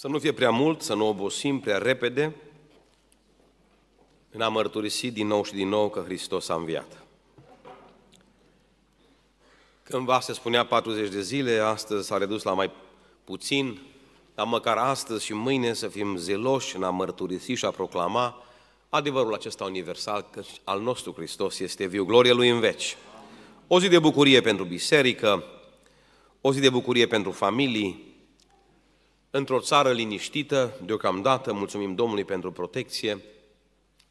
Să nu fie prea mult, să nu obosim prea repede în a mărturisi din nou și din nou că Hristos a înviat. Cândva se spunea 40 de zile, astăzi s-a redus la mai puțin, dar măcar astăzi și mâine să fim zeloși în a mărturisi și a proclama adevărul acesta universal că al nostru Hristos este viu, glorie Lui în veci. O zi de bucurie pentru biserică, o zi de bucurie pentru familii, într-o țară liniștită, deocamdată, mulțumim Domnului pentru protecție,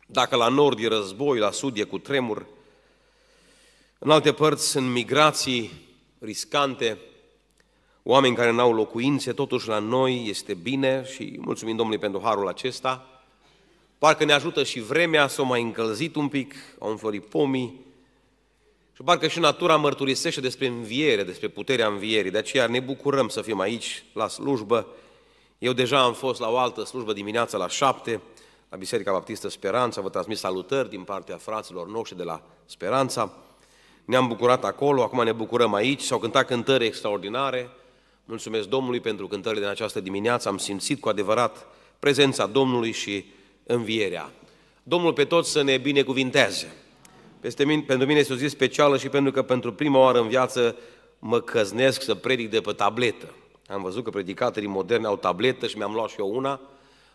dacă la nord e război, la sud e cu tremur, în alte părți sunt migrații riscante, oameni care n-au locuințe, totuși la noi este bine și mulțumim Domnului pentru harul acesta. Parcă ne ajută și vremea să o mai încălzit un pic, au înflorit pomii și parcă și natura mărturisește despre înviere, despre puterea învierii. De aceea ne bucurăm să fim aici la slujbă, eu deja am fost la o altă slujbă dimineața la șapte, la Biserica Baptistă Speranța, vă transmit salutări din partea fraților noștri de la Speranța. Ne-am bucurat acolo, acum ne bucurăm aici, s-au cântat cântări extraordinare. Mulțumesc Domnului pentru cântările din această dimineață, am simțit cu adevărat prezența Domnului și învierea. Domnul pe toți să ne binecuvinteze. Peste mine, pentru mine este o zi specială și pentru că pentru prima oară în viață mă căznesc să predic de pe tabletă. Am văzut că predicatorii moderni au tabletă și mi-am luat și eu una.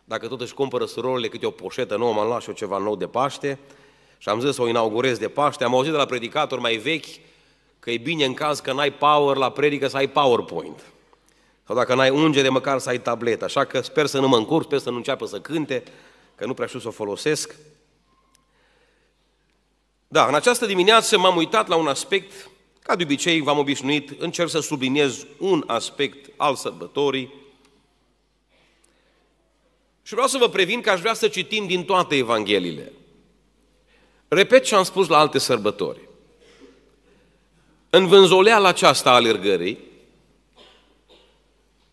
Dacă tot își cumpără surorile câte o poșetă nouă, m-am luat și eu ceva nou de Paște. Și am zis să o inaugurez de Paște. Am auzit de la predicatori mai vechi că e bine în caz că n-ai power la predică să ai PowerPoint. Sau dacă n-ai ungere, măcar să ai tabletă. Așa că sper să nu mă încurc, sper să nu înceapă să cânte, că nu prea știu să o folosesc. Da, în această dimineață m-am uitat la un aspect ca de obicei, v-am obișnuit, încerc să subliniez un aspect al sărbătorii și vreau să vă previn că aș vrea să citim din toate Evangheliile. Repet ce am spus la alte sărbători. În vânzoleala aceasta a alergării,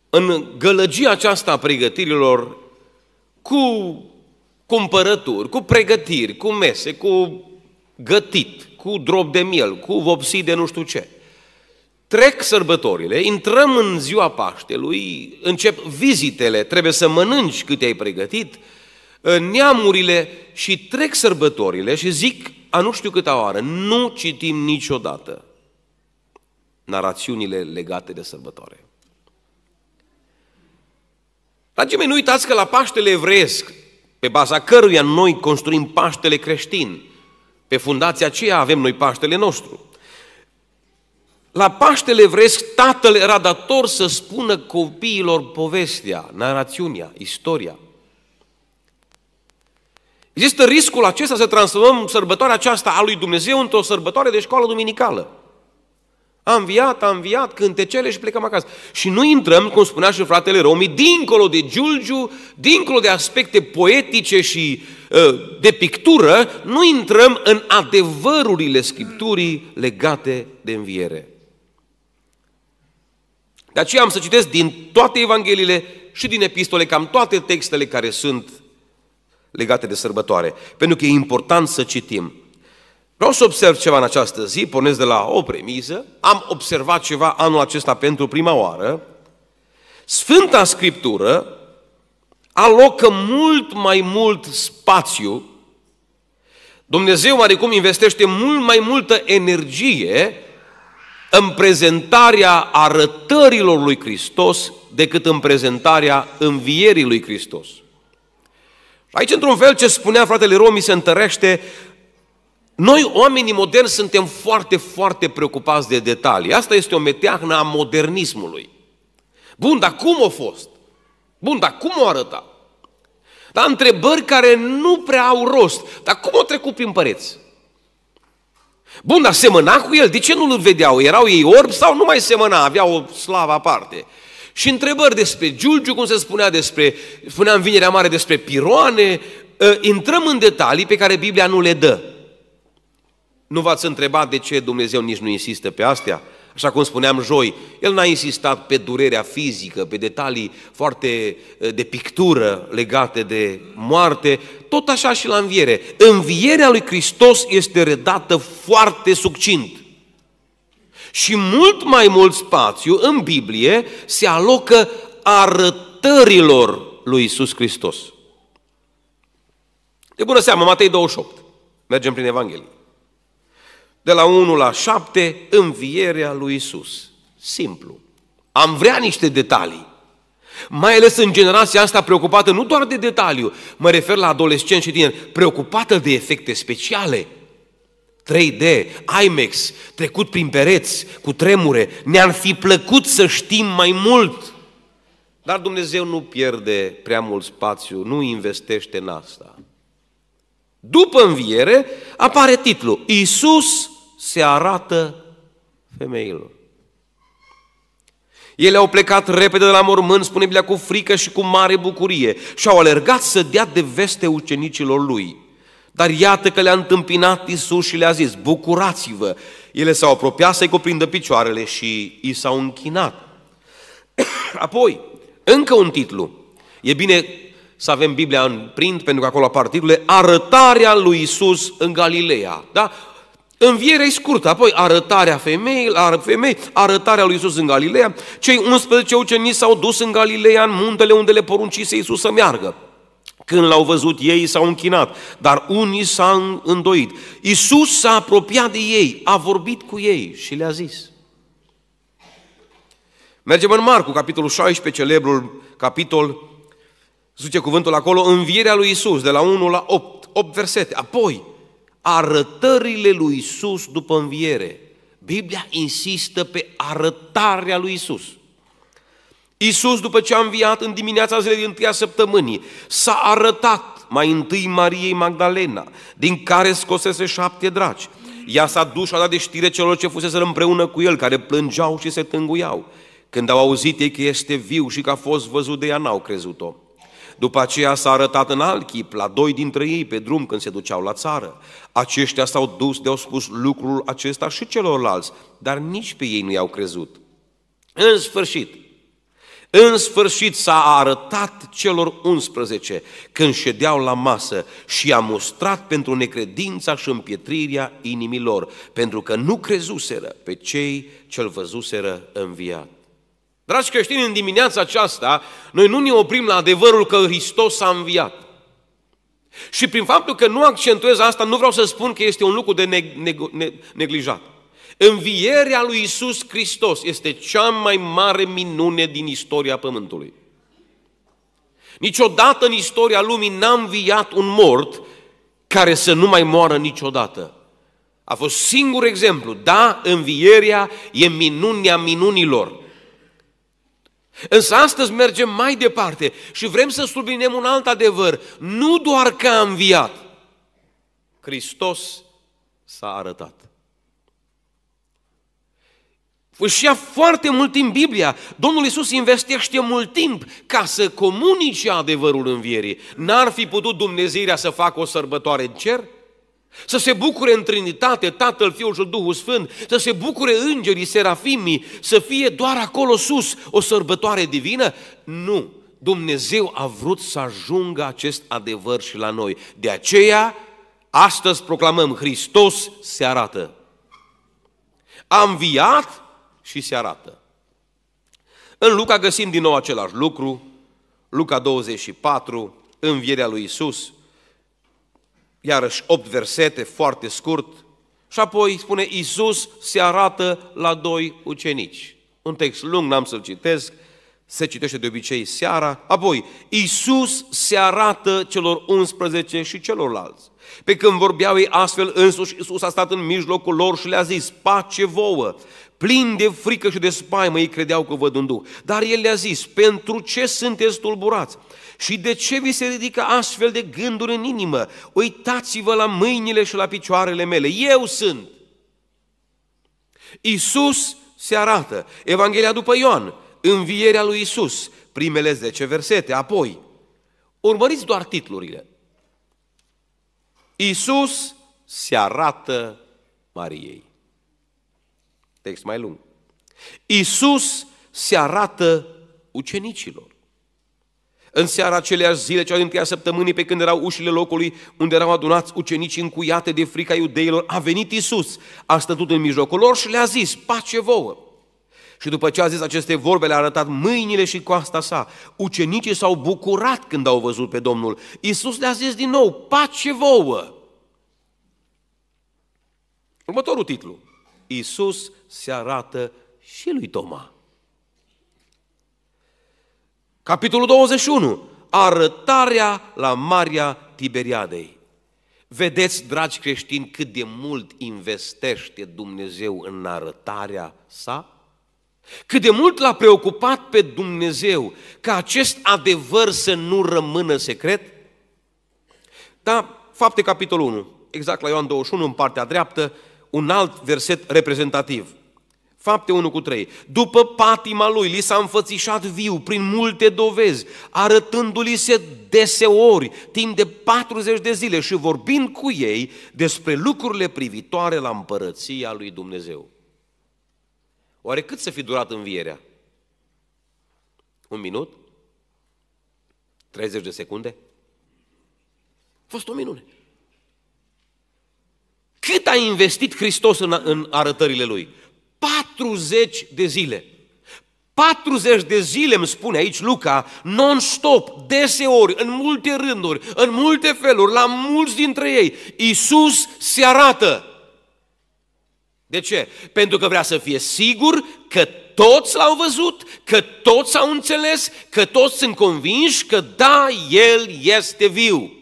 în gălăgia aceasta a pregătirilor cu cumpărături, cu pregătiri, cu mese, cu gătit, cu drop de miel, cu vopsii de nu știu ce. Trec sărbătorile, intrăm în ziua Paștelui, încep vizitele, trebuie să mănânci cât ai pregătit, neamurile și trec sărbătorile și zic, a nu știu câta oară, nu citim niciodată narațiunile legate de sărbătoare. Dragii mei, nu uitați că la Paștele evreiesc, pe baza căruia noi construim Paștele creștin, pe fundația aceea avem noi Paștele nostru. La Paștele evresc, tatăl era dator să spună copiilor povestea, narațiunea, istoria. Există riscul acesta să transformăm sărbătoarea aceasta a lui Dumnezeu într-o sărbătoare de școală duminicală. Am înviat, am înviat, cântecele și plecăm acasă. Și nu intrăm, cum spunea și fratele Romi, dincolo de giulgiu, dincolo de aspecte poetice și Ă, de pictură, nu intrăm în adevărurile Scripturii legate de înviere. De aceea am să citesc din toate Evangheliile și din epistole, cam toate textele care sunt legate de sărbătoare, pentru că e important să citim. Vreau să observ ceva în această zi, pornesc de la o premiză. am observat ceva anul acesta pentru prima oară. Sfânta Scriptură alocă mult mai mult spațiu, Dumnezeu oarecum investește mult mai multă energie în prezentarea arătărilor lui Hristos decât în prezentarea învierii lui Hristos. Aici, într-un fel, ce spunea fratele Romi se întărește noi, oamenii moderni, suntem foarte, foarte preocupați de detalii. Asta este o meteahnă a modernismului. Bun, dar cum a fost? Bun, dar cum o arăta? Dar întrebări care nu prea au rost. Dar cum o trecut prin păreți? Bun, dar semăna cu el? De ce nu-l vedeau? Erau ei orbi sau nu mai semăna? Avea o slavă aparte. Și întrebări despre Giulgiu, cum se spunea despre, în vinerea mare despre piroane, ă, intrăm în detalii pe care Biblia nu le dă. Nu v-ați întrebat de ce Dumnezeu nici nu insistă pe astea? Așa cum spuneam joi, el n-a insistat pe durerea fizică, pe detalii foarte de pictură legate de moarte, tot așa și la înviere. Învierea lui Hristos este redată foarte succint. Și mult mai mult spațiu în Biblie se alocă arătărilor lui Isus Hristos. De bună seamă, Matei 28. Mergem prin Evanghelie de la 1 la 7, învierea lui Isus. Simplu. Am vrea niște detalii. Mai ales în generația asta preocupată nu doar de detaliu, mă refer la adolescenți și tineri, preocupată de efecte speciale. 3D, IMAX, trecut prin pereți, cu tremure, ne-ar fi plăcut să știm mai mult. Dar Dumnezeu nu pierde prea mult spațiu, nu investește în asta. După înviere apare titlul Iisus se arată femeilor. Ele au plecat repede de la mormânt, spune Biblia, cu frică și cu mare bucurie și au alergat să dea de veste ucenicilor lui. Dar iată că le-a întâmpinat Isus și le-a zis, bucurați-vă! Ele s-au apropiat să-i cuprindă picioarele și i s-au închinat. Apoi, încă un titlu. E bine să avem Biblia în print, pentru că acolo apar titlurile, arătarea lui Isus în Galileea. Da? Învierea e scurtă, apoi arătarea femei, femei, arătarea lui Isus în Galileea. Cei 11 ucenici s-au dus în Galileea, în muntele unde le poruncise Isus să meargă. Când l-au văzut, ei s-au închinat, dar unii s-au îndoit. Isus s-a apropiat de ei, a vorbit cu ei și le-a zis. Mergem în Marcu, capitolul 16, celebrul capitol, zice cuvântul acolo, învierea lui Isus, de la 1 la 8, 8 versete. Apoi, arătările lui Isus după înviere. Biblia insistă pe arătarea lui Isus. Isus, după ce a înviat în dimineața zilei din întâia săptămânii, s-a arătat mai întâi Mariei Magdalena, din care scosese șapte draci. Ea s-a dus și a dat de știre celor ce fuseseră împreună cu el, care plângeau și se tânguiau. Când au auzit ei că este viu și că a fost văzut de ea, n-au crezut-o. După aceea s-a arătat în alt chip la doi dintre ei pe drum când se duceau la țară. Aceștia s-au dus de-au spus lucrul acesta și celorlalți, dar nici pe ei nu i-au crezut. În sfârșit, în sfârșit s-a arătat celor 11 când ședeau la masă și i-a mustrat pentru necredința și împietrirea inimilor, pentru că nu crezuseră pe cei ce-l văzuseră înviat. Dragi creștini, în dimineața aceasta, noi nu ne oprim la adevărul că Hristos a înviat. Și prin faptul că nu accentuez asta, nu vreau să spun că este un lucru de neg- neg- neglijat. Învierea lui Isus Hristos este cea mai mare minune din istoria Pământului. Niciodată în istoria lumii n-a înviat un mort care să nu mai moară niciodată. A fost singur exemplu. Da, învierea e minunea minunilor. Însă astăzi mergem mai departe și vrem să subliniem un alt adevăr. Nu doar că a înviat, Hristos s-a arătat. Își ia foarte mult timp Biblia. Domnul Iisus investește mult timp ca să comunice adevărul învierii. N-ar fi putut Dumnezeirea să facă o sărbătoare în cer? Să se bucure în Trinitate, Tatăl, Fiul și Duhul Sfânt, să se bucure îngerii, serafimii, să fie doar acolo sus o sărbătoare divină? Nu. Dumnezeu a vrut să ajungă acest adevăr și la noi. De aceea, astăzi proclamăm, Hristos se arată. A înviat și se arată. În Luca găsim din nou același lucru, Luca 24, învierea lui Isus, iarăși opt versete, foarte scurt, și apoi spune, Iisus se arată la doi ucenici. Un text lung, n-am să-l citesc, se citește de obicei seara. Apoi, Iisus se arată celor 11 și celorlalți. Pe când vorbeau ei astfel, însuși Iisus a stat în mijlocul lor și le-a zis, pace vouă, plin de frică și de spaimă, ei credeau că văd un duh. Dar el le-a zis, pentru ce sunteți tulburați? Și de ce vi se ridică astfel de gânduri în inimă? Uitați-vă la mâinile și la picioarele mele. Eu sunt. Isus se arată. Evanghelia după Ioan, învierea lui Isus, primele 10 versete. Apoi, urmăriți doar titlurile. Isus se arată Mariei. Text mai lung. Isus se arată ucenicilor. În seara aceleași zile, cea din săptămânii, pe când erau ușile locului unde erau adunați ucenicii încuiate de frica iudeilor, a venit Isus, a stătut în mijlocul lor și le-a zis, pace vouă! Și după ce a zis aceste vorbe, le-a arătat mâinile și coasta sa. Ucenicii s-au bucurat când au văzut pe Domnul. Isus le-a zis din nou, pace vouă! Următorul titlu. Isus se arată și lui Toma. Capitolul 21. Arătarea la Maria Tiberiadei. Vedeți, dragi creștini, cât de mult investește Dumnezeu în arătarea sa? Cât de mult l-a preocupat pe Dumnezeu ca acest adevăr să nu rămână secret? Da, fapte capitolul 1, exact la Ioan 21, în partea dreaptă, un alt verset reprezentativ. Fapte 1 cu 3. După patima lui, li s-a înfățișat viu prin multe dovezi, arătându-li se deseori, timp de 40 de zile și vorbind cu ei despre lucrurile privitoare la împărăția lui Dumnezeu. Oare cât să fi durat învierea? Un minut? 30 de secunde? A fost o minune. Cât a investit Hristos în, în arătările Lui? 40 de zile. 40 de zile, îmi spune aici Luca, non-stop, deseori, în multe rânduri, în multe feluri, la mulți dintre ei, Iisus se arată. De ce? Pentru că vrea să fie sigur că toți l-au văzut, că toți au înțeles, că toți sunt convinși că da, El este viu.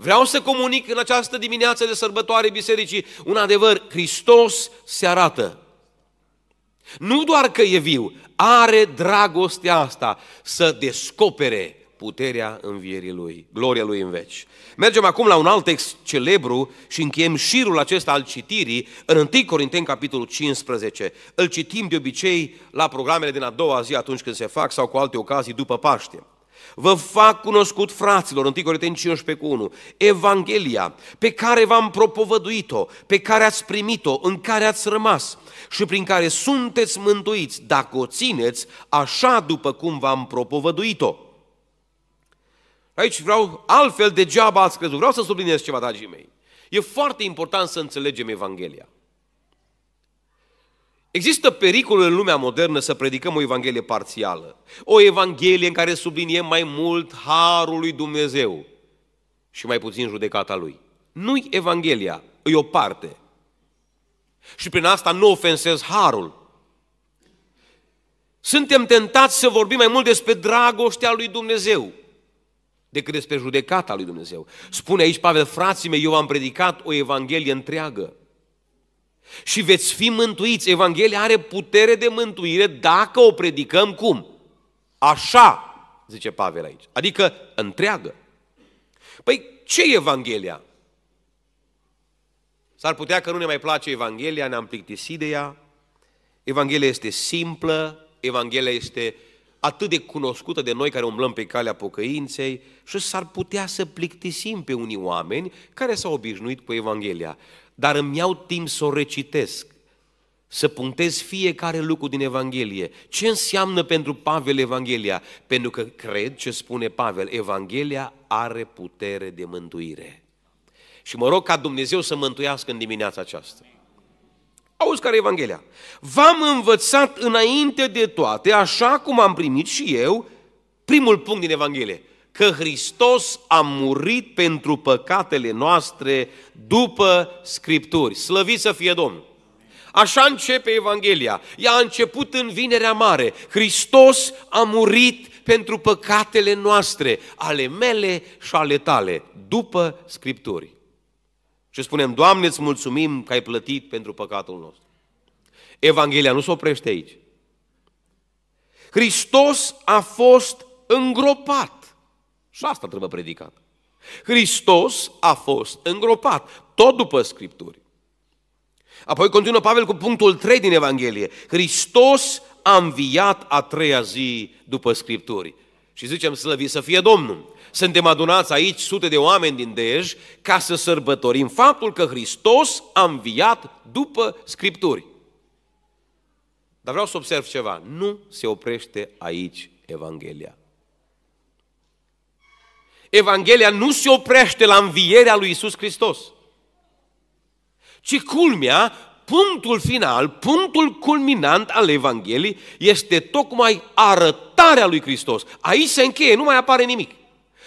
Vreau să comunic în această dimineață de sărbătoare bisericii un adevăr, Hristos se arată. Nu doar că e viu, are dragostea asta să descopere puterea învierii Lui, gloria Lui în veci. Mergem acum la un alt text celebru și încheiem șirul acesta al citirii în 1 Corinteni, capitolul 15. Îl citim de obicei la programele din a doua zi atunci când se fac sau cu alte ocazii după Paște vă fac cunoscut fraților, 1 Corinteni 15 cu 1, Evanghelia pe care v-am propovăduit-o, pe care ați primit-o, în care ați rămas și prin care sunteți mântuiți, dacă o țineți așa după cum v-am propovăduit-o. Aici vreau altfel degeaba ați crezut. Vreau să subliniez ceva, dragii mei. E foarte important să înțelegem Evanghelia. Există pericol în lumea modernă să predicăm o evanghelie parțială, o evanghelie în care subliniem mai mult harul lui Dumnezeu și mai puțin judecata lui. Nu-i Evanghelia, e o parte. Și prin asta nu ofensez harul. Suntem tentați să vorbim mai mult despre dragostea lui Dumnezeu decât despre judecata lui Dumnezeu. Spune aici Pavel, frații mei, eu am predicat o Evanghelie întreagă și veți fi mântuiți. Evanghelia are putere de mântuire dacă o predicăm cum? Așa, zice Pavel aici. Adică întreagă. Păi ce e Evanghelia? S-ar putea că nu ne mai place Evanghelia, ne-am plictisit de ea. Evanghelia este simplă, Evanghelia este atât de cunoscută de noi care umblăm pe calea pocăinței și s-ar putea să plictisim pe unii oameni care s-au obișnuit cu Evanghelia dar îmi iau timp să o recitesc, să punctez fiecare lucru din Evanghelie. Ce înseamnă pentru Pavel Evanghelia? Pentru că cred ce spune Pavel, Evanghelia are putere de mântuire. Și mă rog ca Dumnezeu să mântuiască în dimineața aceasta. Auzi care e Evanghelia? V-am învățat înainte de toate, așa cum am primit și eu, primul punct din Evanghelie, că Hristos a murit pentru păcatele noastre după Scripturi. Slăvit să fie Domnul! Așa începe Evanghelia. Ea a început în Vinerea Mare. Hristos a murit pentru păcatele noastre, ale mele și ale tale, după Scripturi. Și spunem, Doamne, îți mulțumim că ai plătit pentru păcatul nostru. Evanghelia nu se oprește aici. Hristos a fost îngropat. Și asta trebuie predicat. Hristos a fost îngropat, tot după Scripturi. Apoi continuă Pavel cu punctul 3 din Evanghelie. Hristos a înviat a treia zi după Scripturi. Și zicem, slăvi să fie Domnul. Suntem adunați aici sute de oameni din Dej ca să sărbătorim faptul că Hristos a înviat după Scripturi. Dar vreau să observ ceva. Nu se oprește aici Evanghelia. Evanghelia nu se oprește la învierea lui Isus Hristos. Ci culmea, punctul final, punctul culminant al Evangheliei este tocmai arătarea lui Hristos. Aici se încheie, nu mai apare nimic.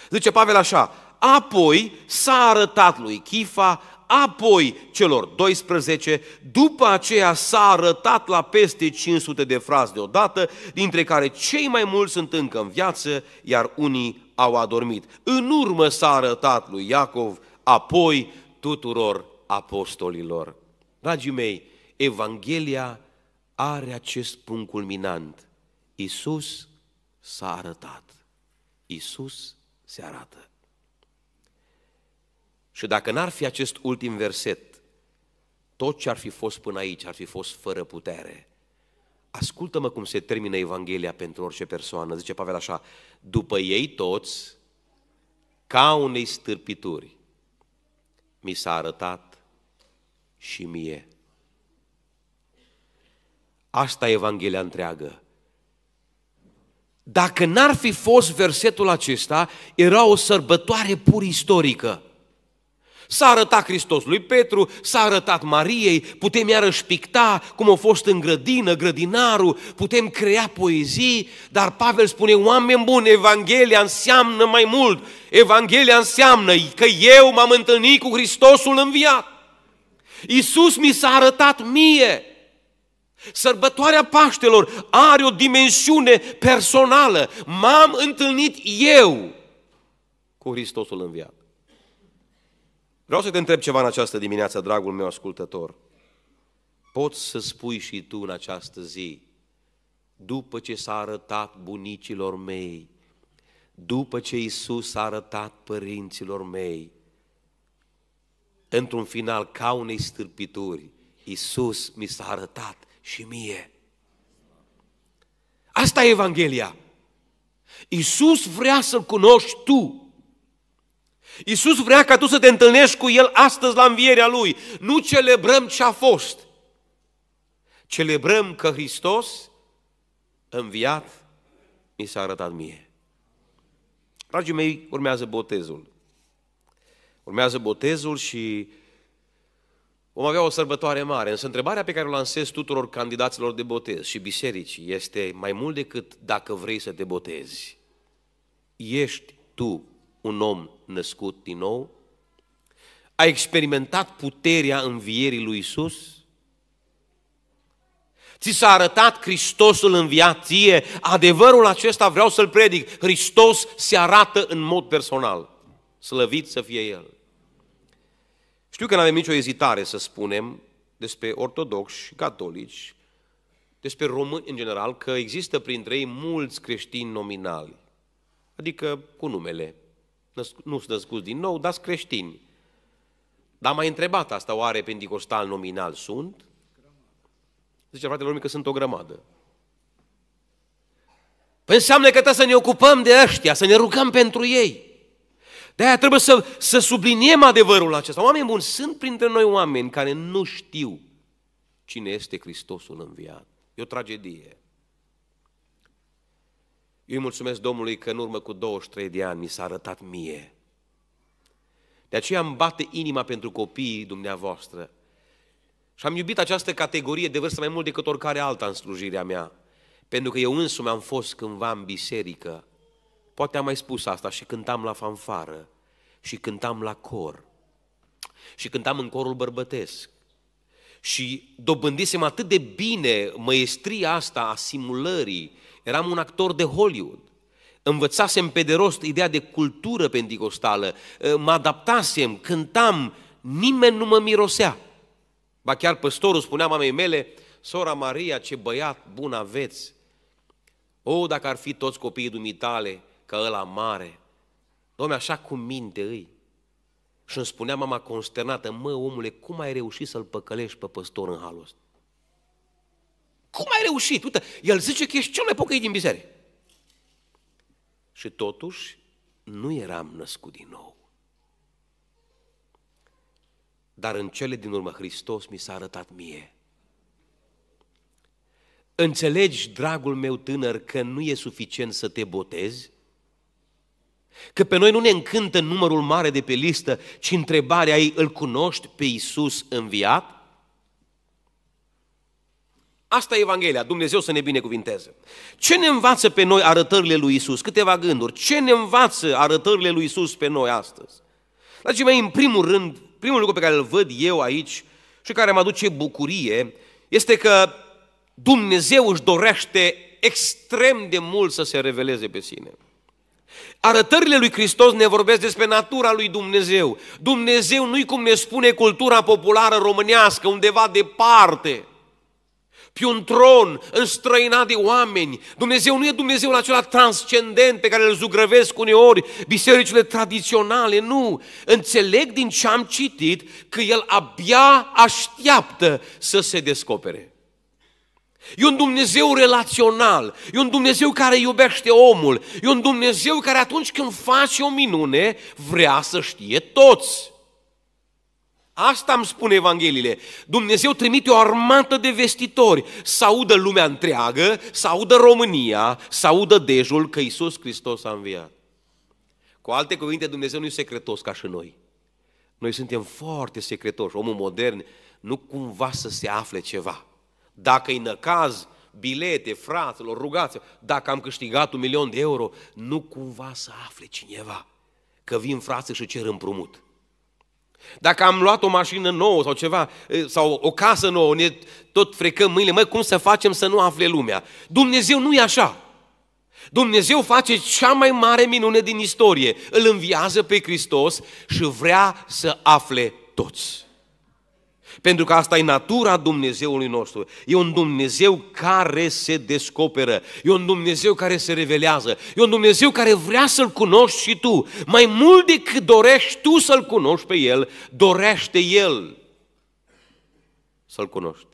Zice Pavel așa, apoi s-a arătat lui Chifa, apoi celor 12, după aceea s-a arătat la peste 500 de frați deodată, dintre care cei mai mulți sunt încă în viață, iar unii au adormit. În urmă s-a arătat lui Iacov, apoi tuturor apostolilor. Dragii mei, Evanghelia are acest punct culminant. Isus s-a arătat. Isus se arată. Și dacă n-ar fi acest ultim verset, tot ce ar fi fost până aici ar fi fost fără putere. Ascultă-mă cum se termină Evanghelia pentru orice persoană. Zice Pavel așa, după ei toți, ca unei stârpituri, mi s-a arătat și mie. Asta e Evanghelia întreagă. Dacă n-ar fi fost versetul acesta, era o sărbătoare pur istorică. S-a arătat Hristos lui Petru, s-a arătat Mariei, putem iarăși picta cum a fost în grădină, grădinarul, putem crea poezii, dar Pavel spune, oameni buni, Evanghelia înseamnă mai mult. Evanghelia înseamnă că eu m-am întâlnit cu Hristosul înviat. Iisus mi s-a arătat mie. Sărbătoarea Paștelor are o dimensiune personală. M-am întâlnit eu cu Hristosul înviat. Vreau să te întreb ceva în această dimineață, dragul meu ascultător. Poți să spui și tu în această zi, după ce s-a arătat bunicilor mei, după ce Isus s-a arătat părinților mei, într-un final ca unei stârpituri, Isus mi s-a arătat și mie. Asta e Evanghelia. Isus vrea să-L cunoști tu Iisus vrea ca tu să te întâlnești cu El astăzi la învierea Lui. Nu celebrăm ce a fost. Celebrăm că Hristos înviat mi s-a arătat mie. Dragii mei, urmează botezul. Urmează botezul și vom avea o sărbătoare mare. Însă întrebarea pe care o lansez tuturor candidaților de botez și biserici este mai mult decât dacă vrei să te botezi. Ești tu un om născut din nou? A experimentat puterea învierii lui Isus? Ți s-a arătat Hristosul înviat ție? Adevărul acesta vreau să-l predic. Hristos se arată în mod personal. Slăvit să fie El. Știu că nu avem nicio ezitare să spunem despre ortodoxi și catolici, despre români în general, că există printre ei mulți creștini nominali, adică cu numele nu sunt născuți din nou, dar sunt creștini. Dar m-a întrebat asta, oare pentecostal nominal sunt? Zice fratele Romi că sunt o grămadă. Păi înseamnă că trebuie să ne ocupăm de ăștia, să ne rugăm pentru ei. De-aia trebuie să, să subliniem adevărul acesta. Oameni buni, sunt printre noi oameni care nu știu cine este Hristosul înviat. E o tragedie. Eu îi mulțumesc Domnului că în urmă cu 23 de ani mi s-a arătat mie. De aceea îmi bate inima pentru copiii dumneavoastră. Și am iubit această categorie de vârstă mai mult decât oricare alta în slujirea mea. Pentru că eu însumi am fost cândva în biserică. Poate am mai spus asta și cântam la fanfară și cântam la cor și cântam în corul bărbătesc. Și dobândisem atât de bine măestria asta a simulării, eram un actor de Hollywood. Învățasem pe de rost ideea de cultură pentecostală, eh, mă adaptasem, cântam, nimeni nu mă mirosea. Ba chiar păstorul spunea mamei mele, Sora Maria, ce băiat bun aveți! O, dacă ar fi toți copiii dumitale, ca ăla mare! Doamne, așa cu minte îi! Și îmi spunea mama consternată, mă, omule, cum ai reușit să-l păcălești pe păstor în halul ăsta? Cum ai reușit? Uite, el zice că ești cel mai pocăit din biserică. Și totuși, nu eram născut din nou. Dar în cele din urmă, Hristos mi s-a arătat mie. Înțelegi, dragul meu tânăr, că nu e suficient să te botezi? Că pe noi nu ne încântă numărul mare de pe listă, ci întrebarea ei, îl cunoști pe Iisus înviat? Asta e Evanghelia, Dumnezeu să ne binecuvinteze. Ce ne învață pe noi arătările lui Isus? Câteva gânduri. Ce ne învață arătările lui Isus pe noi astăzi? Dragii mei, în primul rând, primul lucru pe care îl văd eu aici și care mă aduce bucurie, este că Dumnezeu își dorește extrem de mult să se reveleze pe sine. Arătările lui Hristos ne vorbesc despre natura lui Dumnezeu. Dumnezeu nu-i cum ne spune cultura populară românească, undeva departe pe un tron înstrăinat de oameni. Dumnezeu nu e Dumnezeul acela transcendent pe care îl zugrăvesc uneori bisericile tradiționale, nu. Înțeleg din ce am citit că El abia așteaptă să se descopere. E un Dumnezeu relațional, e un Dumnezeu care iubește omul, e un Dumnezeu care atunci când face o minune, vrea să știe toți. Asta îmi spune Evangheliile. Dumnezeu trimite o armată de vestitori să audă lumea întreagă, să audă România, să audă dejul că Isus Hristos a înviat. Cu alte cuvinte, Dumnezeu nu e secretos ca și noi. Noi suntem foarte secretoși. Omul modern nu cumva să se afle ceva. Dacă-i năcaz, bilete, fraților, rugați dacă am câștigat un milion de euro, nu cumva să afle cineva că vin frații și cer împrumut. Dacă am luat o mașină nouă sau ceva, sau o casă nouă, ne tot frecăm mâinile, măi, cum să facem să nu afle lumea? Dumnezeu nu e așa. Dumnezeu face cea mai mare minune din istorie. Îl înviază pe Hristos și vrea să afle toți. Pentru că asta e natura Dumnezeului nostru. E un Dumnezeu care se descoperă. E un Dumnezeu care se revelează. E un Dumnezeu care vrea să-L cunoști și tu. Mai mult decât dorești tu să-L cunoști pe El, dorește El să-L cunoști.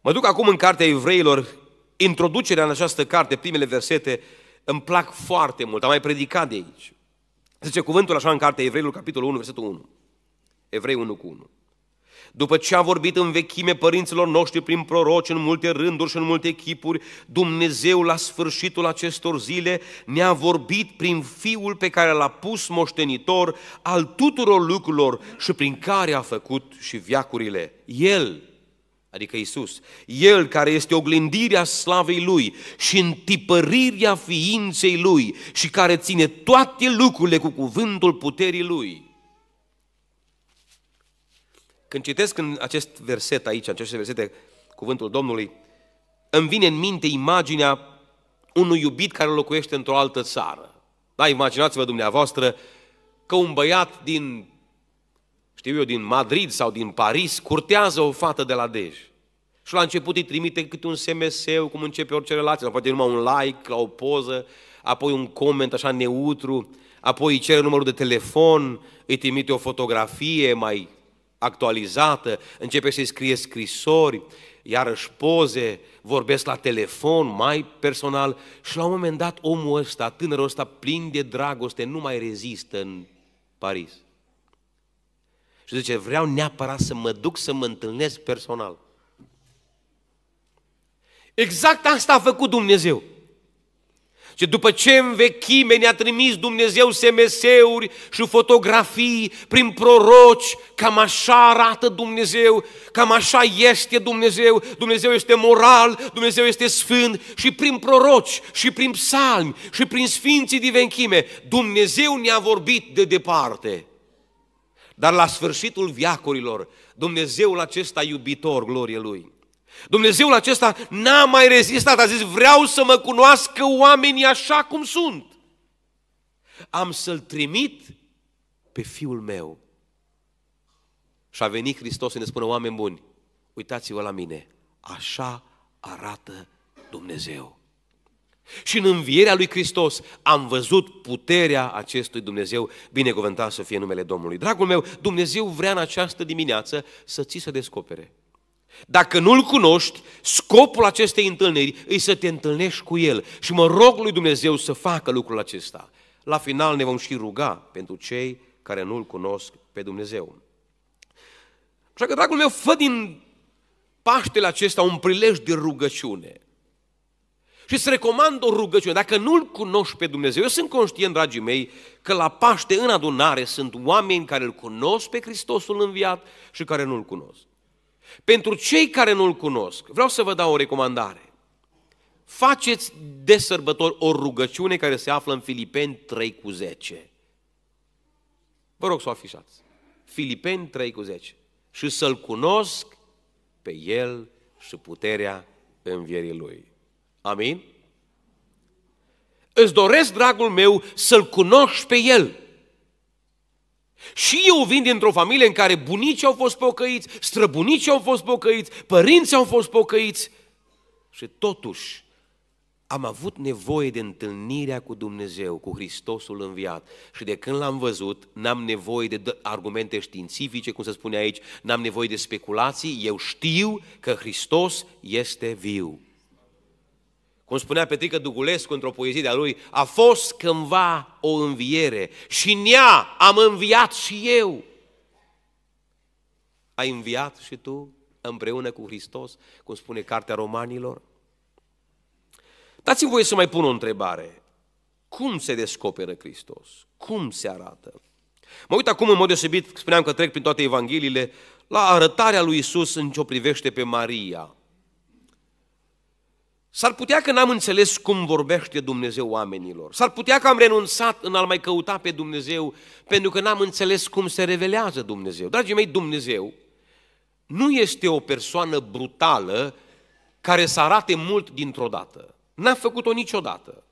Mă duc acum în cartea evreilor, introducerea în această carte, primele versete, îmi plac foarte mult, am mai predicat de aici. Zice cuvântul așa în cartea evreilor, capitolul 1, versetul 1. Evrei 1 cu 1. După ce a vorbit în vechime părinților noștri prin proroci în multe rânduri și în multe chipuri, Dumnezeu la sfârșitul acestor zile ne-a vorbit prin Fiul pe care l-a pus moștenitor al tuturor lucrurilor și prin care a făcut și viacurile. El, adică Isus, El care este oglindirea slavei Lui și întipărirea ființei Lui și care ține toate lucrurile cu cuvântul puterii Lui. Când citesc în acest verset aici, în aceste versete, cuvântul Domnului, îmi vine în minte imaginea unui iubit care locuiește într-o altă țară. Da, imaginați-vă dumneavoastră că un băiat din, știu eu, din Madrid sau din Paris curtează o fată de la Dej. Și la început îi trimite câte un sms cum începe orice relație, sau poate numai un like la o poză, apoi un coment așa neutru, apoi îi cere numărul de telefon, îi trimite o fotografie mai actualizată, începe să-i scrie scrisori, iarăși poze, vorbesc la telefon mai personal și la un moment dat omul ăsta, tânărul ăsta plin de dragoste, nu mai rezistă în Paris. Și zice, vreau neapărat să mă duc să mă întâlnesc personal. Exact asta a făcut Dumnezeu. Și după ce în vechime ne-a trimis Dumnezeu SMS-uri și fotografii prin proroci, cam așa arată Dumnezeu, cam așa este Dumnezeu, Dumnezeu este moral, Dumnezeu este sfânt și prin proroci, și prin psalmi, și prin sfinții din vechime, Dumnezeu ne-a vorbit de departe. Dar la sfârșitul viacurilor, Dumnezeul acesta iubitor, glorie Lui, Dumnezeul acesta n-a mai rezistat, a zis, vreau să mă cunoască oamenii așa cum sunt. Am să-L trimit pe Fiul meu. Și a venit Hristos să ne spună, oameni buni, uitați-vă la mine, așa arată Dumnezeu. Și în învierea lui Hristos am văzut puterea acestui Dumnezeu, binecuvântat să fie numele Domnului. Dragul meu, Dumnezeu vrea în această dimineață să ți se descopere. Dacă nu-L cunoști, scopul acestei întâlniri e să te întâlnești cu El. Și mă rog lui Dumnezeu să facă lucrul acesta. La final ne vom și ruga pentru cei care nu-L cunosc pe Dumnezeu. Așa că, dragul meu, fă din Paștele acesta un prilej de rugăciune. Și îți recomand o rugăciune. Dacă nu-L cunoști pe Dumnezeu, eu sunt conștient, dragii mei, că la Paște, în adunare, sunt oameni care îl cunosc pe Hristosul înviat și care nu-L cunosc. Pentru cei care nu-L cunosc, vreau să vă dau o recomandare. Faceți de sărbători o rugăciune care se află în Filipeni 3 cu 10. Vă rog să o afișați. Filipeni 3 cu 10. Și să-L cunosc pe El și puterea învierii Lui. Amin? Îți doresc, dragul meu, să-L cunoști pe El. Și eu vin dintr-o familie în care bunicii au fost pocăiți, străbunicii au fost pocăiți, părinții au fost pocăiți și totuși am avut nevoie de întâlnirea cu Dumnezeu, cu Hristosul înviat. Și de când l-am văzut, n-am nevoie de argumente științifice, cum se spune aici, n-am nevoie de speculații, eu știu că Hristos este viu. Cum spunea Petrică Dugulescu într-o poezie de-a lui, a fost cândva o înviere și în ea am înviat și eu. Ai înviat și tu împreună cu Hristos, cum spune Cartea Romanilor? Dați-mi voie să mai pun o întrebare. Cum se descoperă Hristos? Cum se arată? Mă uit acum în mod deosebit, spuneam că trec prin toate Evangheliile, la arătarea lui Isus în ce o privește pe Maria, S-ar putea că n-am înțeles cum vorbește Dumnezeu oamenilor. S-ar putea că am renunțat în a-L mai căuta pe Dumnezeu pentru că n-am înțeles cum se revelează Dumnezeu. Dragii mei, Dumnezeu nu este o persoană brutală care să arate mult dintr-o dată. N-a făcut-o niciodată.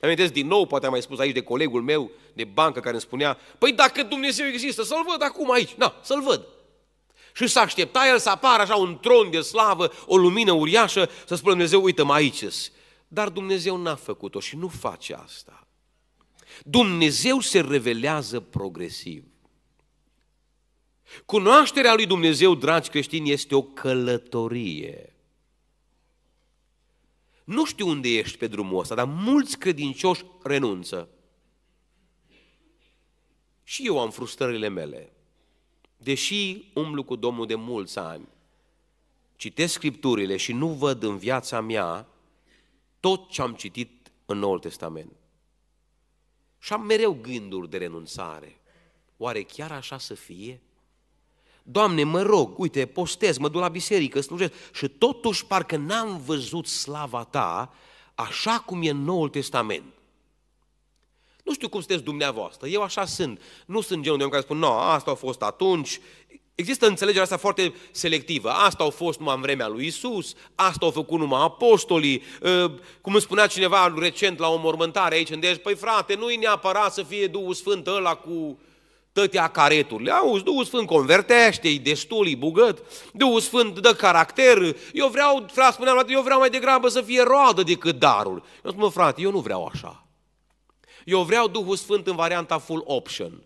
Amintesc din nou, poate am mai spus aici de colegul meu de bancă care îmi spunea, păi dacă Dumnezeu există, să-L văd acum aici, na, să-L văd. Și s-a aștepta el să apară așa un tron de slavă, o lumină uriașă, să spună Dumnezeu, uite-mă aici Dar Dumnezeu n-a făcut-o și nu face asta. Dumnezeu se revelează progresiv. Cunoașterea lui Dumnezeu, dragi creștini, este o călătorie. Nu știu unde ești pe drumul ăsta, dar mulți credincioși renunță. Și eu am frustrările mele. Deși umblu cu Domnul de mulți ani, citesc Scripturile și nu văd în viața mea tot ce am citit în Noul Testament. Și am mereu gânduri de renunțare. Oare chiar așa să fie? Doamne, mă rog, uite, postez, mă duc la biserică, slujesc și totuși parcă n-am văzut slava ta așa cum e în Noul Testament. Nu știu cum sunteți dumneavoastră, eu așa sunt. Nu sunt genul de om care spun, nu, asta a fost atunci. Există înțelegerea asta foarte selectivă. Asta au fost numai în vremea lui Isus, asta au făcut numai apostolii. Ă, cum îmi spunea cineva recent la o mormântare aici în păi frate, nu-i neapărat să fie Duhul Sfânt ăla cu tătea careturile. Auzi, Duhul Sfânt convertește destul, destulii, bugăt. Duhul Sfânt dă caracter. Eu vreau, frate, spuneam, eu vreau mai degrabă să fie roadă decât darul. Eu spun, frate, eu nu vreau așa. Eu vreau Duhul Sfânt în varianta full option.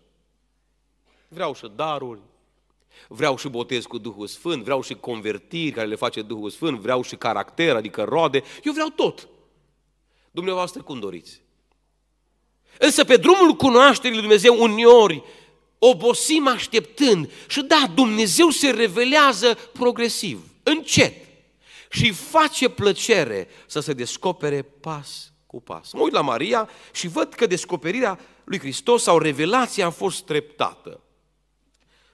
Vreau și daruri, vreau și botez cu Duhul Sfânt, vreau și convertiri care le face Duhul Sfânt, vreau și caracter, adică roade, eu vreau tot. Dumneavoastră cum doriți. Însă pe drumul cunoașterii lui Dumnezeu uniori obosim așteptând și da, Dumnezeu se revelează progresiv, încet și face plăcere să se descopere pas cu pas. Mă uit la Maria și văd că descoperirea lui Hristos sau revelația a fost treptată.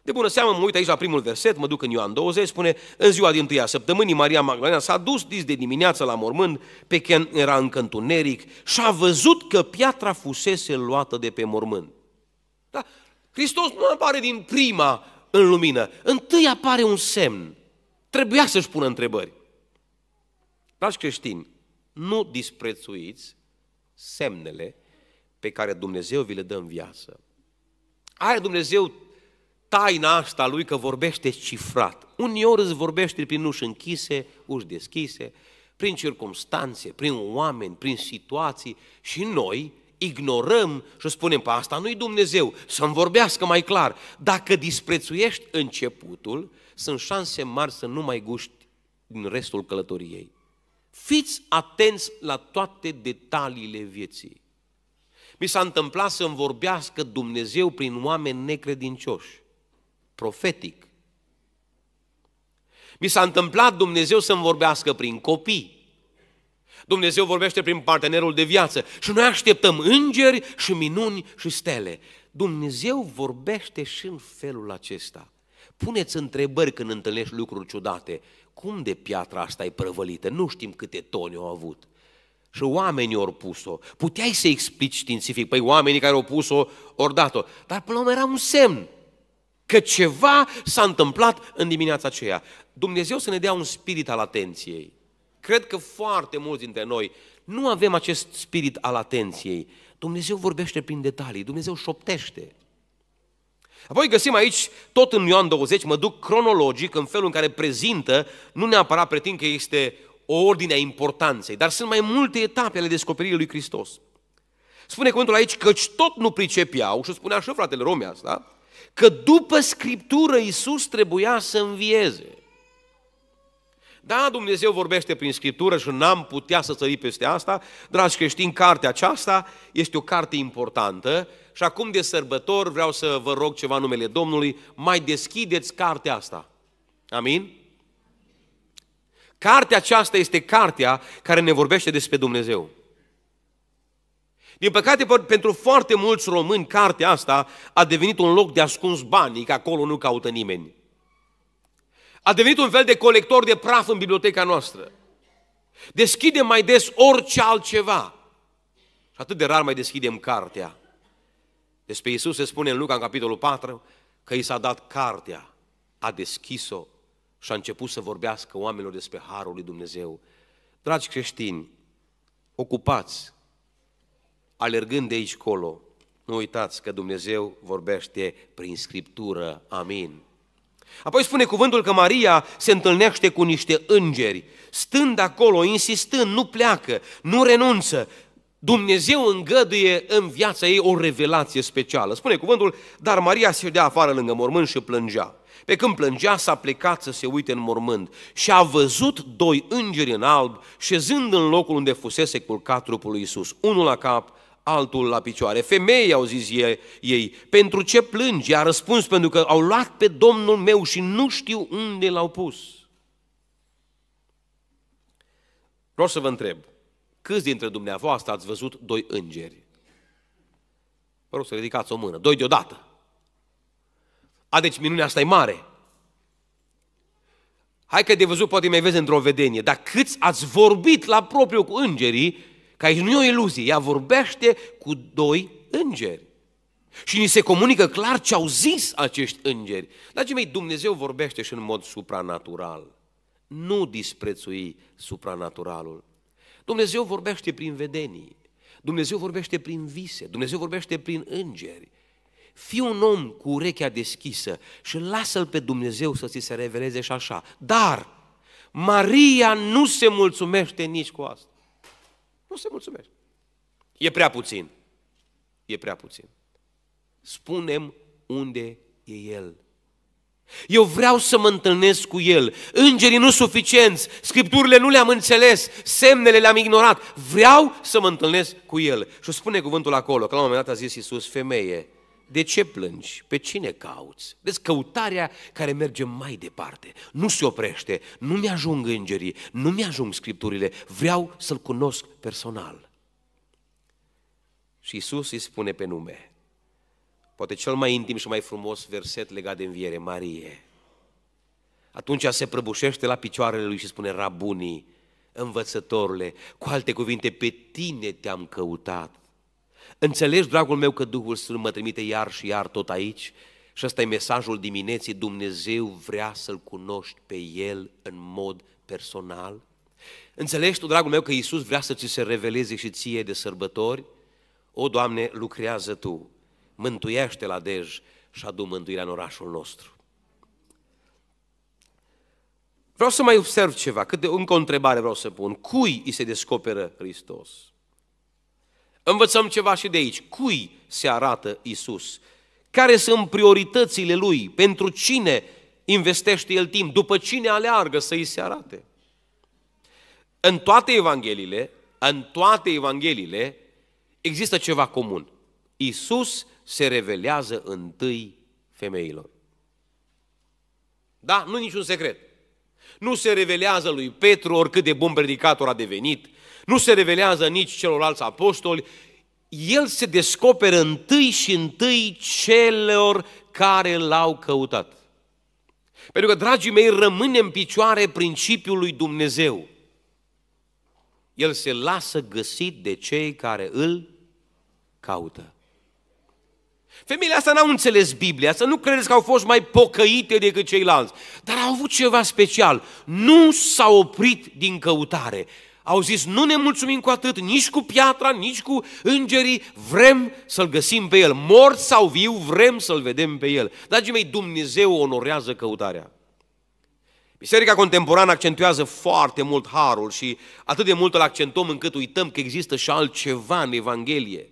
De bună seamă, mă uit aici la primul verset, mă duc în Ioan 20, spune, în ziua din tâia săptămânii, Maria Magdalena s-a dus dis de dimineață la mormânt, pe care era încă întuneric, și a văzut că piatra fusese luată de pe mormânt. Da? Hristos nu apare din prima în lumină, întâi apare un semn. Trebuia să-și pună întrebări. Dragi creștini, nu disprețuiți semnele pe care Dumnezeu vi le dă în viață. Are Dumnezeu taina asta lui că vorbește cifrat. Unii îți vorbește prin uși închise, uși deschise, prin circumstanțe, prin oameni, prin situații și noi ignorăm și spunem, pe păi, asta nu-i Dumnezeu, să-mi vorbească mai clar. Dacă disprețuiești începutul, sunt șanse mari să nu mai guști din restul călătoriei. Fiți atenți la toate detaliile vieții. Mi s-a întâmplat să-mi vorbească Dumnezeu prin oameni necredincioși, profetic. Mi s-a întâmplat Dumnezeu să-mi vorbească prin copii. Dumnezeu vorbește prin partenerul de viață și noi așteptăm îngeri și minuni și stele. Dumnezeu vorbește și în felul acesta. Puneți întrebări când întâlnești lucruri ciudate. Cum de piatra asta e prăvălită? Nu știm câte toni au avut. Și oamenii au pus-o. Puteai să explici științific, păi oamenii care au pus-o, au dat-o. Dar până la urmă era un semn că ceva s-a întâmplat în dimineața aceea. Dumnezeu să ne dea un spirit al atenției. Cred că foarte mulți dintre noi nu avem acest spirit al atenției. Dumnezeu vorbește prin detalii, Dumnezeu șoptește. Apoi găsim aici, tot în Ioan 20, mă duc cronologic în felul în care prezintă, nu neapărat pretind că este o ordine a importanței, dar sunt mai multe etape ale descoperirii lui Hristos. Spune cuvântul aici, căci tot nu pricepeau, și spunea și fratele Romea asta, că după Scriptură Iisus trebuia să învieze. Da, Dumnezeu vorbește prin Scriptură și n-am putea să sări peste asta. Dragi creștini, cartea aceasta este o carte importantă și acum de sărbător vreau să vă rog ceva numele Domnului, mai deschideți cartea asta. Amin? Cartea aceasta este cartea care ne vorbește despre Dumnezeu. Din păcate, pentru foarte mulți români, cartea asta a devenit un loc de ascuns banii, că acolo nu caută nimeni. A devenit un fel de colector de praf în biblioteca noastră. Deschidem mai des orice altceva. Și atât de rar mai deschidem cartea. Despre Isus se spune în Luca, în capitolul 4, că i s-a dat cartea, a deschis-o și a început să vorbească oamenilor despre Harul lui Dumnezeu. Dragi creștini, ocupați, alergând de aici colo, nu uitați că Dumnezeu vorbește prin Scriptură. Amin. Apoi spune cuvântul că Maria se întâlnește cu niște îngeri, stând acolo, insistând, nu pleacă, nu renunță, Dumnezeu îngăduie în viața ei o revelație specială. Spune cuvântul, dar Maria se dea afară lângă mormânt și plângea. Pe când plângea, s-a plecat să se uite în mormânt și a văzut doi îngeri în alb, șezând în locul unde fusese culcat trupul lui Isus, unul la cap, altul la picioare. Femeii, au zis ei, ei, pentru ce plângi? A răspuns, pentru că au luat pe Domnul meu și nu știu unde l-au pus. Vreau să vă întreb, Câți dintre dumneavoastră ați văzut doi îngeri? Vă rog să ridicați o mână. Doi deodată. A, deci minunea asta e mare. Hai că de văzut poate mai vezi într-o vedenie, dar câți ați vorbit la propriu cu îngerii, că aici nu e o iluzie, ea vorbește cu doi îngeri. Și ni se comunică clar ce au zis acești îngeri. Dragii mei, Dumnezeu vorbește și în mod supranatural. Nu disprețui supranaturalul. Dumnezeu vorbește prin vedenii, Dumnezeu vorbește prin vise, Dumnezeu vorbește prin îngeri. Fii un om cu urechea deschisă și lasă-L pe Dumnezeu să ți se reveleze și așa. Dar Maria nu se mulțumește nici cu asta. Nu se mulțumește. E prea puțin. E prea puțin. Spunem unde e El. Eu vreau să mă întâlnesc cu El. Îngerii nu suficienți, scripturile nu le-am înțeles, semnele le-am ignorat. Vreau să mă întâlnesc cu El. Și spune cuvântul acolo, că la un moment dat a zis Iisus, femeie, de ce plângi? Pe cine cauți? Vezi, căutarea care merge mai departe, nu se oprește, nu mi-ajung îngerii, nu mi-ajung scripturile, vreau să-L cunosc personal. Și Iisus îi spune pe nume, poate cel mai intim și mai frumos verset legat de înviere, Marie. Atunci se prăbușește la picioarele lui și spune, rabunii, învățătorule, cu alte cuvinte, pe tine te-am căutat. Înțelegi, dragul meu, că Duhul Sfânt mă trimite iar și iar tot aici? Și ăsta e mesajul dimineții, Dumnezeu vrea să-L cunoști pe El în mod personal? Înțelegi tu, dragul meu, că Iisus vrea să ți se reveleze și ție de sărbători? O, Doamne, lucrează Tu! mântuiește la Dej și adu mântuirea în orașul nostru. Vreau să mai observ ceva, cât de încă o întrebare vreau să pun. Cui îi se descoperă Hristos? Învățăm ceva și de aici. Cui se arată Isus? Care sunt prioritățile lui? Pentru cine investește el timp? După cine aleargă să îi se arate? În toate evangheliile, în toate evangheliile există ceva comun. Isus se revelează întâi femeilor. Da? Nu niciun secret. Nu se revelează lui Petru, oricât de bun predicator a devenit, nu se revelează nici celorlalți apostoli, el se descoperă întâi și întâi celor care l-au căutat. Pentru că, dragii mei, rămâne în picioare principiul lui Dumnezeu. El se lasă găsit de cei care îl caută. Femeile astea n-au înțeles Biblia, să nu credeți că au fost mai pocăite decât ceilalți, dar au avut ceva special. Nu s-au oprit din căutare. Au zis, nu ne mulțumim cu atât, nici cu piatra, nici cu îngerii, vrem să-L găsim pe El. Mort sau viu, vrem să-L vedem pe El. Dragii mei, Dumnezeu onorează căutarea. Biserica contemporană accentuează foarte mult harul și atât de mult îl accentuăm încât uităm că există și altceva în Evanghelie.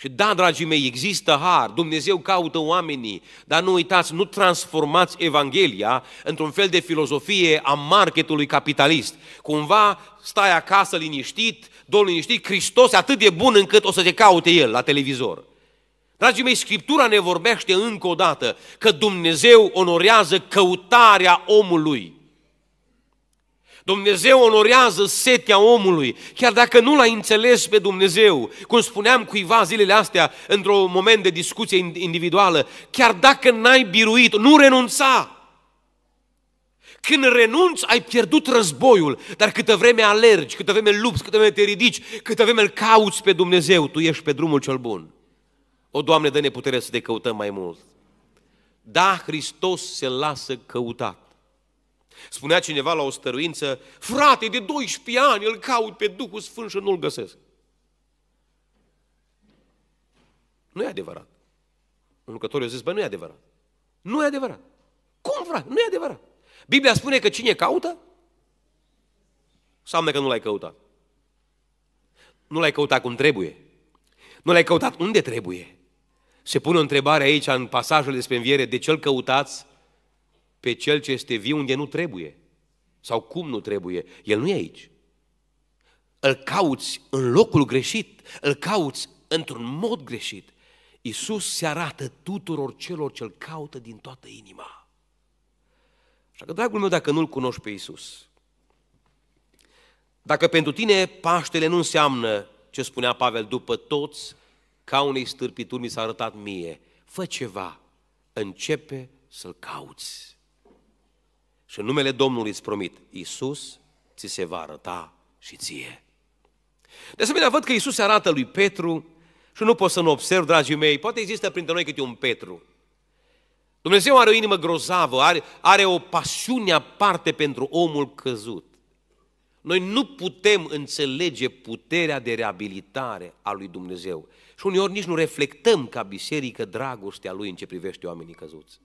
Și da, dragii mei, există har, Dumnezeu caută oamenii, dar nu uitați, nu transformați Evanghelia într-un fel de filozofie a marketului capitalist. Cumva stai acasă liniștit, Domnul liniștit, Hristos e atât de bun încât o să te caute El la televizor. Dragii mei, Scriptura ne vorbește încă o dată că Dumnezeu onorează căutarea omului. Dumnezeu onorează setea omului, chiar dacă nu l-a înțeles pe Dumnezeu. Cum spuneam cuiva zilele astea, într-un moment de discuție individuală, chiar dacă n-ai biruit, nu renunța. Când renunți, ai pierdut războiul, dar câtă vreme alergi, câtă vreme lupți, câtă vreme te ridici, câtă vreme îl cauți pe Dumnezeu, tu ești pe drumul cel bun. O, Doamne, dă-ne putere să te căutăm mai mult. Da, Hristos se lasă căutat. Spunea cineva la o stăruință, frate, de 12 ani îl caut pe Duhul Sfânt și nu-l găsesc. Nu e adevărat. Un lucrător zis, bă, nu e adevărat. Nu e adevărat. Cum, frate? Nu e adevărat. Biblia spune că cine caută, înseamnă că nu l-ai căutat. Nu l-ai căutat cum trebuie. Nu l-ai căutat unde trebuie. Se pune o întrebare aici în pasajul despre înviere, de ce îl căutați pe cel ce este viu unde nu trebuie. Sau cum nu trebuie. El nu e aici. Îl cauți în locul greșit, îl cauți într-un mod greșit. Iisus se arată tuturor celor ce îl caută din toată inima. Așa că, dragul meu, dacă nu-L cunoști pe Iisus, dacă pentru tine Paștele nu înseamnă ce spunea Pavel, după toți, ca unei stârpituri mi s-a arătat mie, fă ceva, începe să-L cauți. Și în numele Domnului îți promit, Iisus ți se va arăta și ție. De asemenea, văd că Iisus se arată lui Petru și nu pot să nu observ, dragii mei, poate există printre noi câte un Petru. Dumnezeu are o inimă grozavă, are, are o pasiune aparte pentru omul căzut. Noi nu putem înțelege puterea de reabilitare a lui Dumnezeu. Și uneori nici nu reflectăm ca biserică dragostea lui în ce privește oamenii căzuți.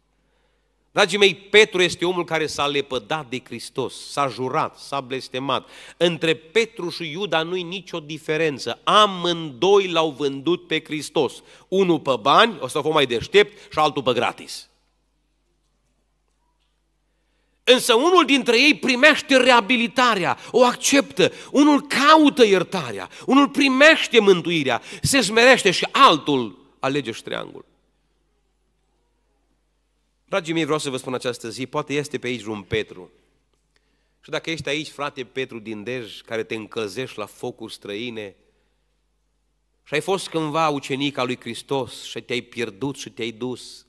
Dragii mei, Petru este omul care s-a lepădat de Hristos, s-a jurat, s-a blestemat. Între Petru și Iuda nu-i nicio diferență. Amândoi l-au vândut pe Hristos. Unul pe bani, o să fie mai deștept, și altul pe gratis. Însă unul dintre ei primește reabilitarea, o acceptă, unul caută iertarea, unul primește mântuirea, se smerește și altul alege ștreangul. Dragii mei, vreau să vă spun această zi, poate este pe aici un Petru. Și dacă ești aici, frate Petru din Dej, care te încălzești la focul străine, și ai fost cândva ucenic al lui Hristos și te-ai pierdut și te-ai dus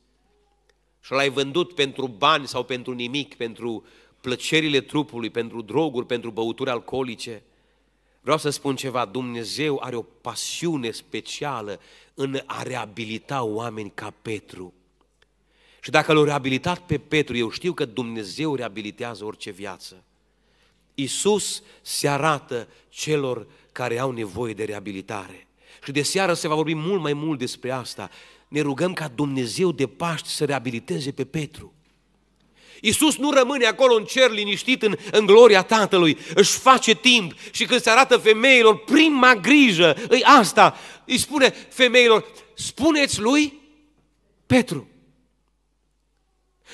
și l-ai vândut pentru bani sau pentru nimic, pentru plăcerile trupului, pentru droguri, pentru băuturi alcoolice. Vreau să spun ceva, Dumnezeu are o pasiune specială în a reabilita oameni ca Petru. Și dacă l au reabilitat pe Petru, eu știu că Dumnezeu reabilitează orice viață. Iisus se arată celor care au nevoie de reabilitare. Și de seară se va vorbi mult mai mult despre asta. Ne rugăm ca Dumnezeu de Paști să reabiliteze pe Petru. Iisus nu rămâne acolo în cer liniștit în, în gloria Tatălui, își face timp și când se arată femeilor, prima grijă, îi asta, îi spune femeilor, spuneți lui Petru.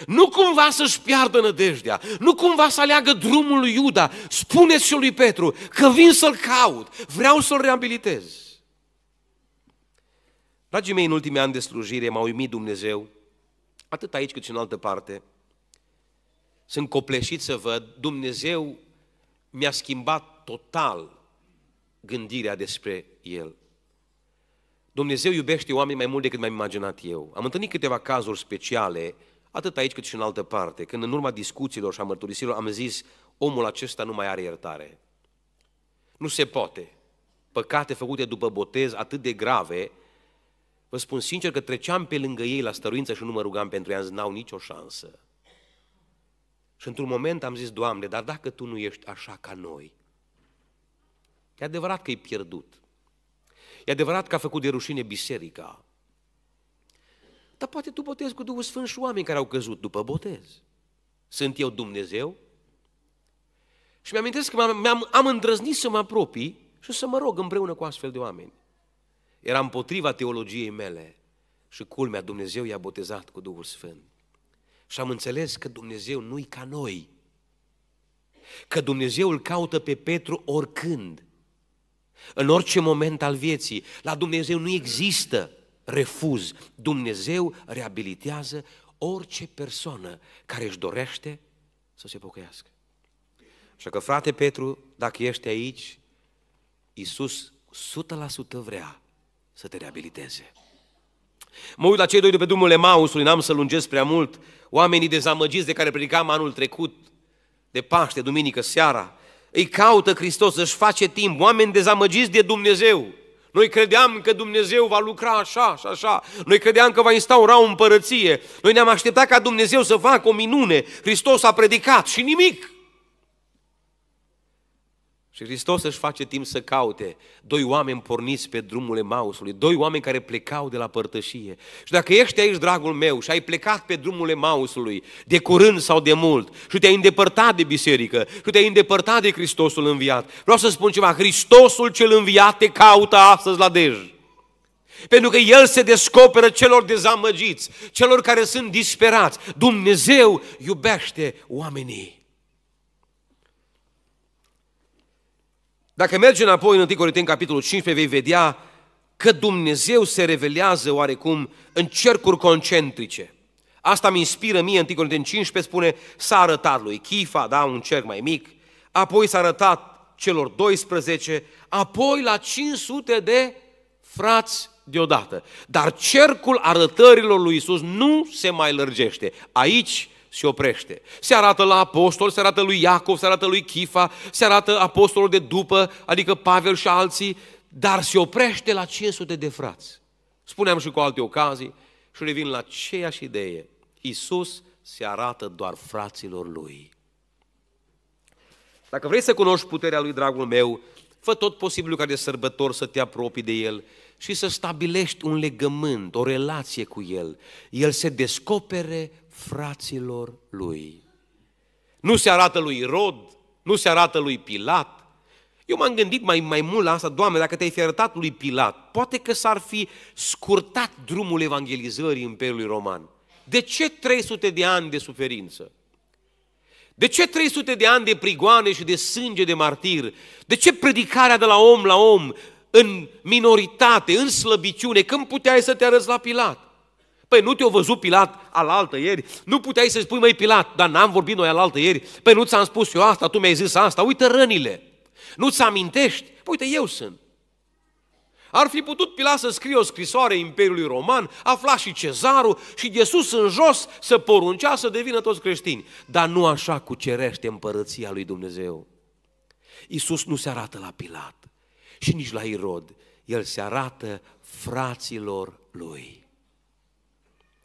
Nu cumva să-și piardă nădejdea, nu cumva să aleagă drumul lui Iuda. Spuneți și lui Petru că vin să-l caut, vreau să-l reabilitez. Dragii mei, în ultimii ani de slujire m-a uimit Dumnezeu, atât aici cât și în altă parte. Sunt copleșit să văd, Dumnezeu mi-a schimbat total gândirea despre El. Dumnezeu iubește oameni mai mult decât mi-am imaginat eu. Am întâlnit câteva cazuri speciale atât aici cât și în altă parte, când în urma discuțiilor și a mărturisirilor am zis, omul acesta nu mai are iertare. Nu se poate. Păcate făcute după botez atât de grave, vă spun sincer că treceam pe lângă ei la stăruință și nu mă rugam pentru ei, n-au nicio șansă. Și într-un moment am zis, Doamne, dar dacă Tu nu ești așa ca noi, e adevărat că e pierdut. E adevărat că a făcut de rușine biserica, dar poate tu botezi cu Duhul Sfânt și oameni care au căzut după botez. Sunt eu Dumnezeu? Și mi-amintesc că am am, am îndrăznit să mă apropii și să mă rog împreună cu astfel de oameni. Era împotriva teologiei mele și culmea, Dumnezeu i-a botezat cu Duhul Sfânt. Și am înțeles că Dumnezeu nu-i ca noi, că Dumnezeu îl caută pe Petru oricând, în orice moment al vieții. La Dumnezeu nu există refuz. Dumnezeu reabilitează orice persoană care își dorește să se pocăiască. Așa că, frate Petru, dacă ești aici, Iisus 100% vrea să te reabiliteze. Mă uit la cei doi de pe drumul Emausului, n-am să lungesc prea mult, oamenii dezamăgiți de care predicam anul trecut, de Paște, duminică, seara, îi caută Hristos, își face timp, oameni dezamăgiți de Dumnezeu, noi credeam că Dumnezeu va lucra așa și așa. Noi credeam că va instaura o împărăție. Noi ne-am așteptat ca Dumnezeu să facă o minune. Hristos a predicat și nimic. Și Hristos își face timp să caute doi oameni porniți pe drumul Emausului, doi oameni care plecau de la părtășie. Și dacă ești aici, dragul meu, și ai plecat pe drumul Emausului, de curând sau de mult, și te-ai îndepărtat de biserică, și te-ai îndepărtat de Hristosul înviat, vreau să spun ceva, Hristosul cel înviat te caută astăzi la dej. Pentru că El se descoperă celor dezamăgiți, celor care sunt disperați. Dumnezeu iubește oamenii. Dacă mergi înapoi în 1 Corinteni, capitolul 15, vei vedea că Dumnezeu se revelează oarecum în cercuri concentrice. Asta mi inspiră mie, 1 Corinteni 15 spune, s-a arătat lui Chifa, da, un cerc mai mic, apoi s-a arătat celor 12, apoi la 500 de frați deodată. Dar cercul arătărilor lui Isus nu se mai lărgește. Aici se oprește. Se arată la apostol, se arată lui Iacov, se arată lui Chifa, se arată apostolul de după, adică Pavel și alții, dar se oprește la 500 de frați. Spuneam și cu alte ocazii și revin la aceeași idee. Iisus se arată doar fraților lui. Dacă vrei să cunoști puterea lui, dragul meu, fă tot posibilul ca de sărbător să te apropii de el și să stabilești un legământ, o relație cu el. El se descopere fraților lui. Nu se arată lui Rod, nu se arată lui Pilat. Eu m-am gândit mai, mai mult la asta, Doamne, dacă te-ai fi arătat lui Pilat, poate că s-ar fi scurtat drumul evangelizării Imperiului Roman. De ce 300 de ani de suferință? De ce 300 de ani de prigoane și de sânge de martir? De ce predicarea de la om la om, în minoritate, în slăbiciune, când puteai să te arăți la Pilat? Păi nu te-o văzut Pilat alaltă ieri? Nu puteai să spui, mai Pilat, dar n-am vorbit noi alaltă ieri. Păi nu ți-am spus eu asta, tu mi-ai zis asta, uite rănile. Nu ți amintești? Păi uite, eu sunt. Ar fi putut Pilat să scrie o scrisoare Imperiului Roman, afla și cezarul și de sus în jos să poruncea să devină toți creștini. Dar nu așa cucerește împărăția lui Dumnezeu. Iisus nu se arată la Pilat și nici la Irod. El se arată fraților lui.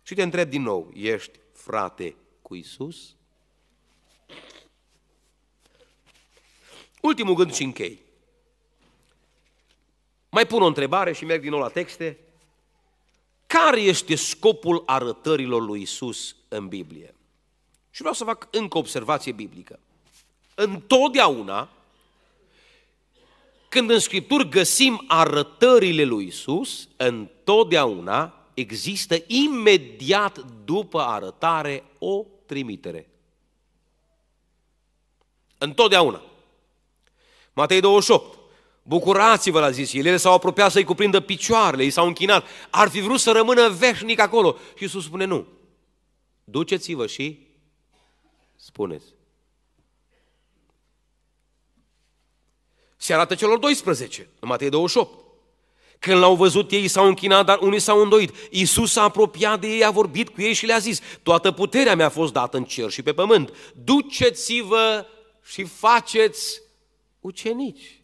Și te întreb din nou, ești frate cu Isus? Ultimul gând și închei. Mai pun o întrebare și merg din nou la texte. Care este scopul arătărilor lui Isus în Biblie? Și vreau să fac încă o observație biblică. Întotdeauna, când în Scripturi găsim arătările lui Isus, întotdeauna există imediat după arătare o trimitere. Întotdeauna. Matei 28. Bucurați-vă, l-a zis el, ele s-au apropiat să-i cuprindă picioarele, i s-au închinat, ar fi vrut să rămână veșnic acolo. Și Iisus spune, nu, duceți-vă și spuneți. Se arată celor 12, în Matei 28. Când l-au văzut ei s-au închinat, dar unii s-au îndoit. Iisus s-a apropiat de ei, a vorbit cu ei și le-a zis, toată puterea mi-a fost dată în cer și pe pământ. Duceți-vă și faceți ucenici.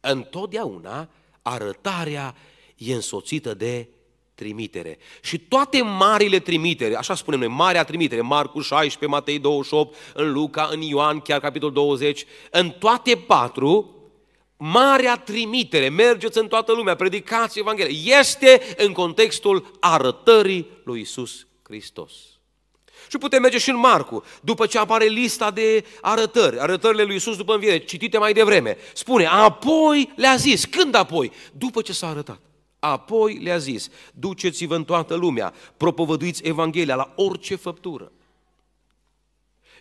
Întotdeauna arătarea e însoțită de trimitere. Și toate marile trimitere, așa spunem noi, marea trimitere, Marcu 16, Matei 28, în Luca, în Ioan, chiar capitolul 20, în toate patru, Marea trimitere, mergeți în toată lumea, predicați Evanghelia, este în contextul arătării lui Isus Hristos. Și putem merge și în Marcu, după ce apare lista de arătări, arătările lui Isus după înviere, citite mai devreme. Spune, apoi le-a zis, când apoi? După ce s-a arătat. Apoi le-a zis, duceți-vă în toată lumea, propovăduiți Evanghelia la orice făptură.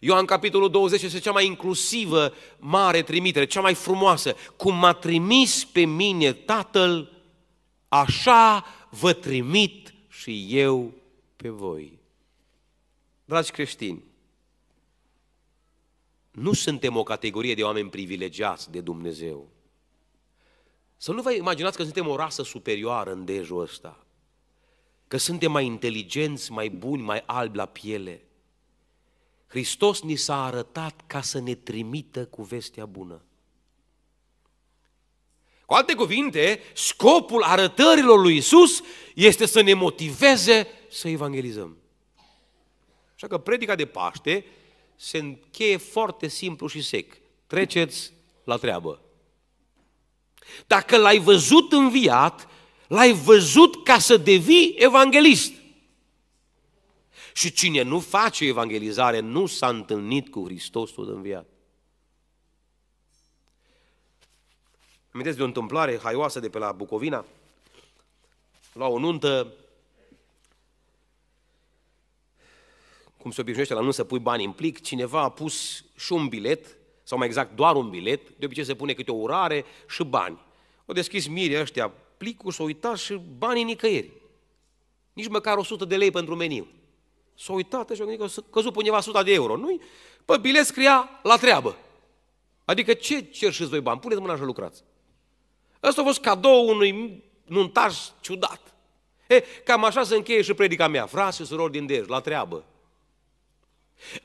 Ioan capitolul 20 este cea mai inclusivă mare trimitere, cea mai frumoasă. Cum m-a trimis pe mine Tatăl, așa vă trimit și eu pe voi. Dragi creștini, nu suntem o categorie de oameni privilegiați de Dumnezeu. Să nu vă imaginați că suntem o rasă superioară în dejul ăsta. Că suntem mai inteligenți, mai buni, mai albi la piele. Hristos ni s-a arătat ca să ne trimită cu vestea bună. Cu alte cuvinte, scopul arătărilor lui Isus este să ne motiveze să evangelizăm. Așa că predica de Paște se încheie foarte simplu și sec. Treceți la treabă. Dacă l-ai văzut înviat, l-ai văzut ca să devii evanghelist. Și cine nu face evangelizare nu s-a întâlnit cu Hristosul viață? Amintesc de o întâmplare haioasă de pe la Bucovina, la o nuntă, cum se obișnuiește la nuntă să pui bani în plic, cineva a pus și un bilet, sau mai exact doar un bilet, de obicei se pune câte o urare și bani. O deschis mire ăștia plicul, s-au uitat și banii nicăieri. Nici măcar 100 de lei pentru meniu. S-a uitat și a gândit că a căzut pe undeva 100 de euro. Nu-i? Pe bilet scria la treabă. Adică ce cerșiți voi bani? Puneți mâna și lucrați. Ăsta a fost cadou unui nuntaj ciudat. E, cam așa se încheie și predica mea. Frați și surori din Dej, la treabă.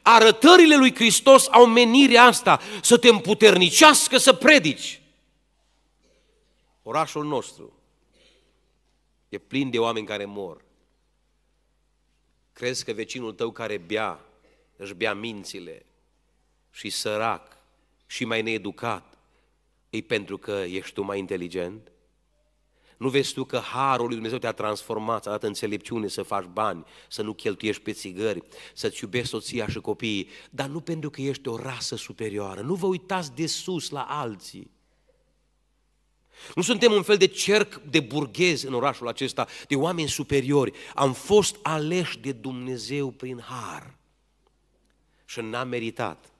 Arătările lui Hristos au menirea asta, să te împuternicească să predici. Orașul nostru e plin de oameni care mor. Crezi că vecinul tău care bea, își bea mințile și sărac și mai needucat, e pentru că ești tu mai inteligent? Nu vezi tu că harul lui Dumnezeu te-a transformat, a dat înțelepciune să faci bani, să nu cheltuiești pe țigări, să-ți iubești soția și copiii, dar nu pentru că ești o rasă superioară. Nu vă uitați de sus la alții. Nu suntem un fel de cerc de burghezi în orașul acesta, de oameni superiori. Am fost aleși de Dumnezeu prin har și n-am meritat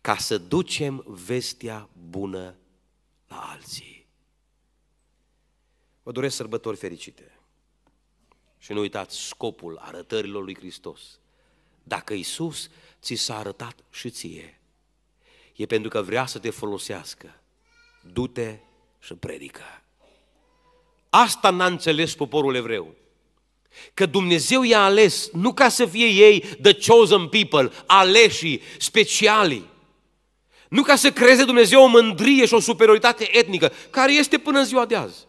ca să ducem vestea bună la alții. Vă doresc sărbători fericite și nu uitați scopul arătărilor lui Hristos. Dacă Isus ți s-a arătat și ție, e pentru că vrea să te folosească. Du-te și predică. Asta n-a înțeles poporul evreu. Că Dumnezeu i-a ales nu ca să fie ei the chosen people, aleșii, speciali, nu ca să creeze Dumnezeu o mândrie și o superioritate etnică, care este până în ziua de azi.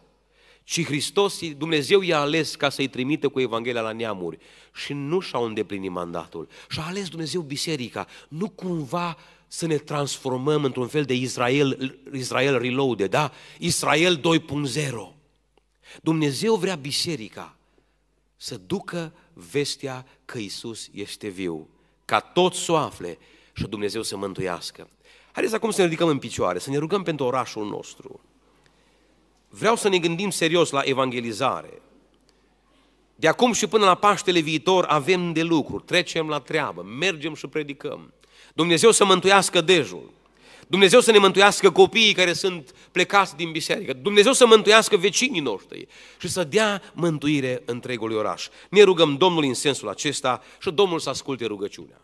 Ci Hristos, Dumnezeu i-a ales ca să-i trimite cu Evanghelia la neamuri și nu și-au îndeplinit mandatul. Și-a ales Dumnezeu biserica, nu cumva să ne transformăm într-un fel de Israel, Israel Reloaded, da? Israel 2.0. Dumnezeu vrea biserica să ducă vestea că Isus este viu, ca toți să o afle și Dumnezeu să mântuiască. Haideți acum să ne ridicăm în picioare, să ne rugăm pentru orașul nostru. Vreau să ne gândim serios la evangelizare. De acum și până la Paștele viitor avem de lucru, trecem la treabă, mergem și predicăm – Dumnezeu să mântuiască dejul. Dumnezeu să ne mântuiască copiii care sunt plecați din biserică. Dumnezeu să mântuiască vecinii noștri și să dea mântuire întregului oraș. Ne rugăm Domnului în sensul acesta și Domnul să asculte rugăciunea.